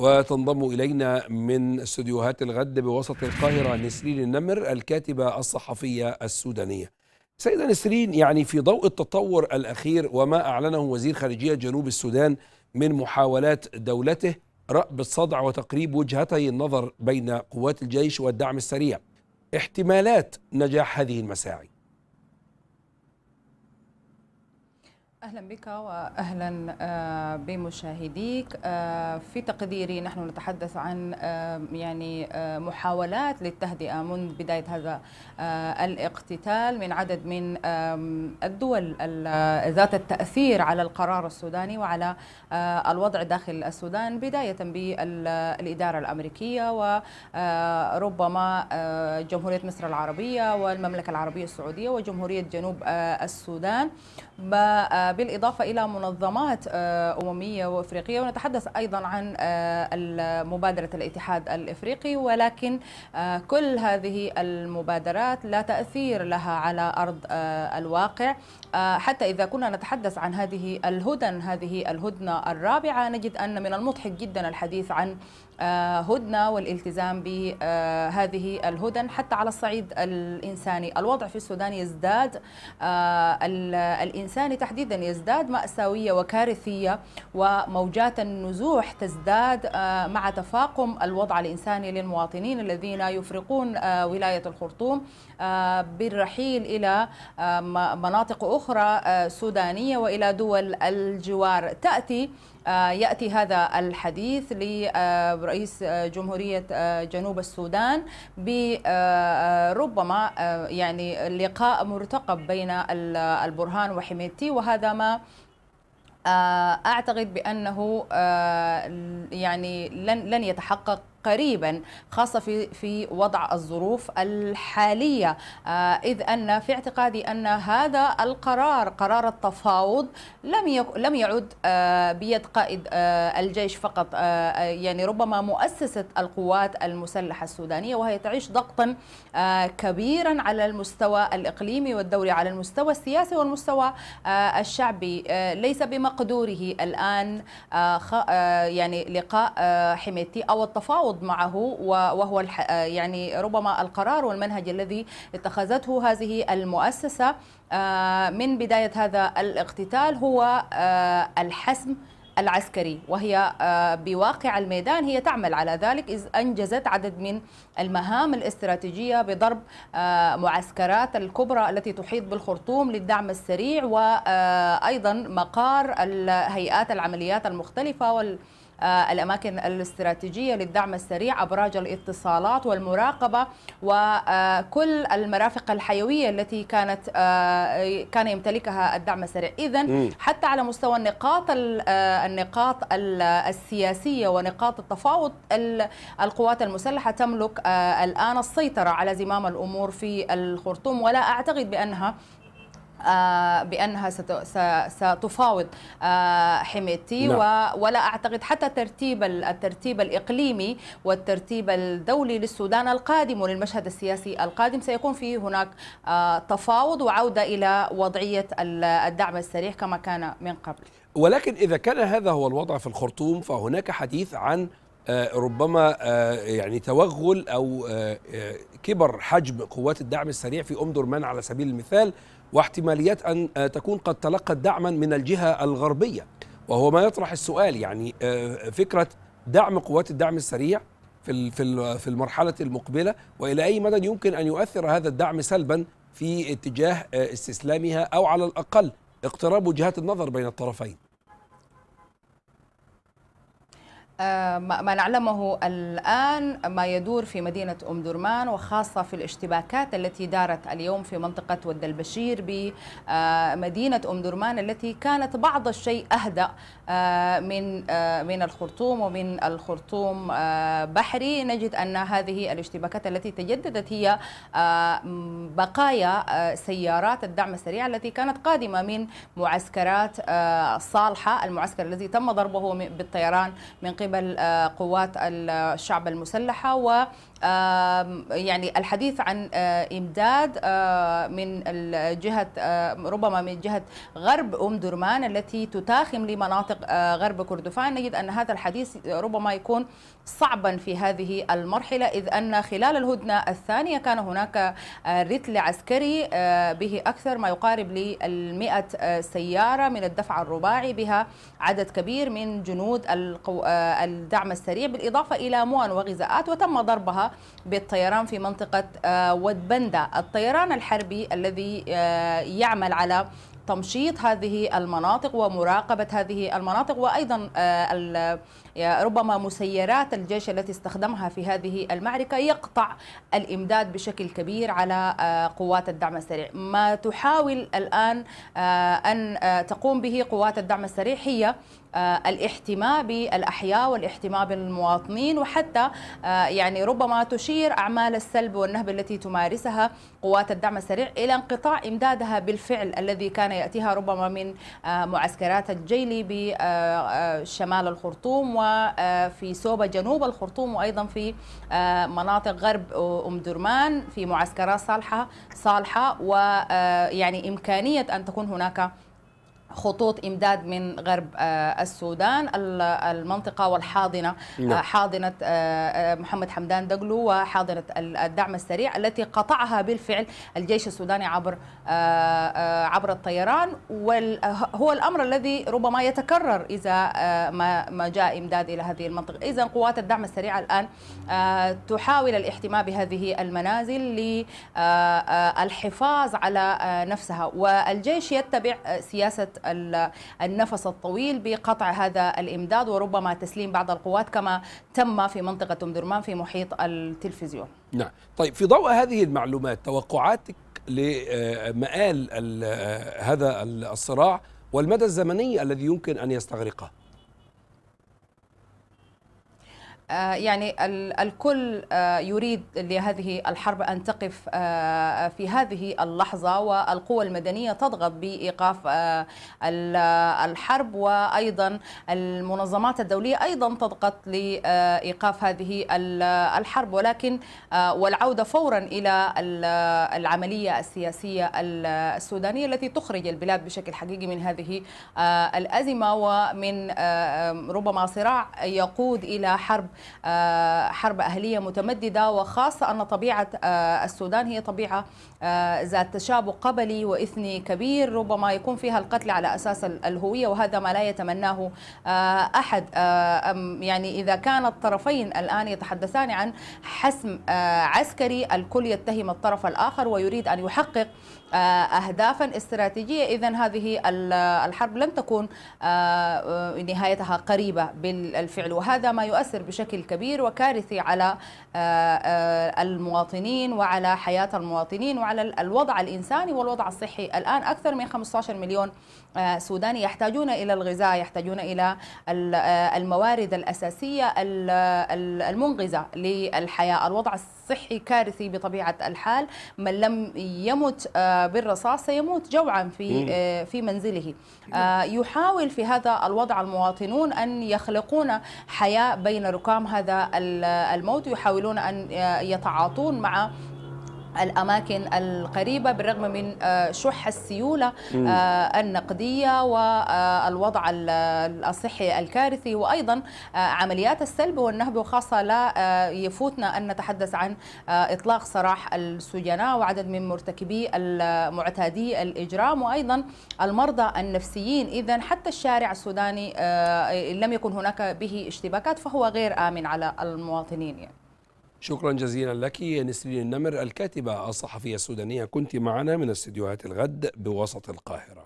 وتنضم إلينا من استديوهات الغد بوسط القاهرة نسرين النمر الكاتبة الصحفية السودانية سيدة نسرين يعني في ضوء التطور الأخير وما أعلنه وزير خارجية جنوب السودان من محاولات دولته رأب الصدع وتقريب وجهتي النظر بين قوات الجيش والدعم السريع احتمالات نجاح هذه المساعي اهلا بك واهلا آه، بمشاهديك آه، في تقديري نحن نتحدث عن آه، يعني محاولات للتهدئه منذ بدايه هذا الاقتتال من عدد من الدول ذات التاثير على القرار السوداني وعلى الوضع داخل السودان بدايه بالاداره الامريكيه وربما جمهوريه مصر العربيه والمملكه العربيه السعوديه وجمهوريه جنوب السودان بالإضافة إلى منظمات آه، أممية وإفريقية ونتحدث أيضا عن آه، مبادرة الاتحاد الإفريقي ولكن آه، كل هذه المبادرات لا تأثير لها على أرض الواقع حتى إذا كنا نتحدث عن هذه الهدن هذه الهدنة الرابعة نجد أن من المضحك جدا الحديث عن آه، هدنه والالتزام بهذه الهدن حتى على الصعيد الانساني، الوضع في السودان يزداد آه، الانساني تحديدا يزداد ماساويه وكارثيه وموجات النزوح تزداد آه، مع تفاقم الوضع الانساني للمواطنين الذين يفرقون ولايه الخرطوم بالرحيل الى مناطق اخرى سودانيه والى دول الجوار، تاتي آه، يأتي هذا الحديث لرئيس آه، جمهورية آه، جنوب السودان بربما يعني لقاء مرتقب بين البرهان وحميدتي وهذا ما اعتقد بانه يعني لن لن يتحقق قريبا خاصة في, في وضع الظروف الحالية آه، إذ أن في اعتقادي أن هذا القرار قرار التفاوض لم يك... لم يعد آه، بيد قائد آه، الجيش فقط يعني ربما مؤسسة القوات المسلحة السودانية وهي تعيش ضغطا كبيرا على المستوى الإقليمي والدولي على المستوى السياسي والمستوى الشعبي ليس بمقدوره الآن يعني لقاء حميتي أو التفاوض تتناقض معه وهو آه، يعني ربما القرار والمنهج الذي اتخذته هذه المؤسسة آه، من بداية هذا الاقتتال هو آه، الحسم العسكري وهي بواقع الميدان هي تعمل على ذلك إذ أنجزت عدد من المهام الاستراتيجية بضرب معسكرات الكبرى التي تحيط بالخرطوم للدعم السريع وأيضا مقار الهيئات العمليات المختلفة وال آه، الأماكن الاستراتيجية للدعم السريع أبراج الاتصالات والمراقبة وكل آه، المرافق الحيوية التي كانت آه، كان يمتلكها الدعم السريع إذا حتى على مستوى النقاط النقاط السياسية ونقاط التفاوض القوات المسلحة تملك الآن السيطرة على زمام الأمور في الخرطوم ولا أعتقد بأنها آه، بانها ستفاوض آه، حميتي نعم. ولا اعتقد حتى ترتيب الترتيب الاقليمي والترتيب الدولي للسودان القادم وللمشهد السياسي القادم سيكون فيه هناك آه، تفاوض وعوده الى وضعيه الدعم السريع كما كان من قبل ولكن اذا كان هذا هو الوضع في الخرطوم فهناك حديث عن آه، ربما آه، يعني توغل او آه، كبر حجم قوات الدعم السريع في ام درمان على سبيل المثال واحتماليات ان تكون قد تلقت دعما من الجهه الغربيه وهو ما يطرح السؤال يعني فكره دعم قوات الدعم السريع في في في المرحله المقبله والى اي مدى يمكن ان يؤثر هذا الدعم سلبا في اتجاه استسلامها او على الاقل اقتراب وجهات النظر بين الطرفين آه، ما نعلمه الآن ما يدور في مدينة أم درمان وخاصة في الاشتباكات التي دارت اليوم في منطقة ود البشير بمدينة آه، أم درمان التي كانت بعض الشيء أهدأ آه، من من الخرطوم ومن الخرطوم بحري نجد أن هذه الاشتباكات التي تجددت هي بقايا سيارات الدعم السريع التي كانت قادمة من معسكرات صالحة المعسكر الذي تم ضربه بالطيران من قبل قبل آه، قوات الشعب المسلحة و يعني الحديث عن آه، إمداد آه، من جهة ربما من جهة غرب أم درمان التي تتاخم لمناطق غرب كردفان نجد أن هذا الحديث ربما يكون صعبا في هذه المرحلة إذ أن خلال الهدنة الثانية كان هناك رتل عسكري به أكثر ما يقارب للمئة سيارة من الدفع الرباعي بها عدد كبير من جنود الدعم السريع بالإضافة إلى موان وغذاءات وتم ضربها بالطيران في منطقة آه، ودبندا الطيران الحربي الذي آه، يعمل على تمشيط هذه المناطق ومراقبة هذه المناطق وأيضا آه، ربما مسيرات الجيش التي استخدمها في هذه المعركة يقطع الإمداد بشكل كبير على قوات الدعم السريع ما تحاول الآن أن تقوم به قوات الدعم السريع هي آه، الاحتماء بالاحياء والاحتماء بالمواطنين وحتى آه، يعني ربما تشير اعمال السلب والنهب التي تمارسها قوات الدعم السريع الى انقطاع امدادها بالفعل الذي كان ياتيها ربما من آه، معسكرات الجيلي بشمال الخرطوم وفي سوبا جنوب الخرطوم وايضا في مناطق غرب ام درمان في معسكرات صالحه صالحه ويعني امكانيه ان تكون هناك خطوط إمداد من غرب آه، السودان المنطقة والحاضنة آه، نعم. حاضنة آه، محمد حمدان دقلو وحاضنة الدعم السريع التي قطعها بالفعل الجيش السوداني عبر عبر الطيران وهو الأمر الذي ربما يتكرر إذا ما ما جاء إمداد إلى هذه المنطقة إذا قوات الدعم السريع الآن تحاول الاحتماء بهذه المنازل للحفاظ على نفسها والجيش يتبع سياسة النفس الطويل بقطع هذا الإمداد وربما تسليم بعض القوات كما تم في منطقة أم درمان في محيط التلفزيون نعم طيب في ضوء هذه المعلومات توقعاتك لمآل هذا الصراع والمدى الزمني الذي يمكن أن يستغرقه آه، يعني الكل آه، يريد لهذه الحرب أن تقف آه، في هذه اللحظة والقوى المدنية تضغط بإيقاف الحرب وأيضا المنظمات الدولية أيضا تضغط لإيقاف هذه الحرب ولكن والعودة فورا إلى العملية السياسية السودانية التي تخرج البلاد بشكل حقيقي من هذه الأزمة ومن ربما صراع يقود إلى حرب آه، حرب أهلية متمددة وخاصة أن طبيعة آه، السودان هي طبيعة آه، ذات تشابك قبلي وإثني كبير ربما يكون فيها القتل على أساس الهوية وهذا ما لا يتمناه أحد يعني إذا كان الطرفين الآن يتحدثان عن حسم عسكري الكل يتهم الطرف الآخر ويريد أن يحقق أهدافا استراتيجية إذا هذه الحرب لن تكون نهايتها قريبة بالفعل وهذا ما يؤثر بشكل بشكل كبير وكارثي على آه، آه، المواطنين وعلى حياة المواطنين وعلى الوضع الإنساني والوضع الصحي الآن أكثر من 15 مليون آه، سوداني يحتاجون إلى الغذاء يحتاجون إلى الموارد الأساسية المنقذة للحياة الوضع الصحي كارثي بطبيعة الحال من لم يمت بالرصاص سيموت جوعا في في منزله يحاول في هذا الوضع المواطنون أن يخلقون حياة بين ركاب رغم هذا الموت يحاولون أن يتعاطون مع الأماكن القريبة بالرغم من آه، شح السيولة آه، النقدية والوضع آه، الصحي الكارثي وأيضا عمليات السلب والنهب وخاصة لا يفوتنا أن نتحدث عن إطلاق سراح السجناء وعدد من مرتكبي معتادي الإجرام وأيضا المرضى النفسيين إذا حتى الشارع السوداني لم يكن هناك به اشتباكات فهو غير آمن على المواطنين يعني. شكرا جزيلا لك نسرين النمر الكاتبة الصحفية السودانية كنت معنا من استديوهات الغد بوسط القاهرة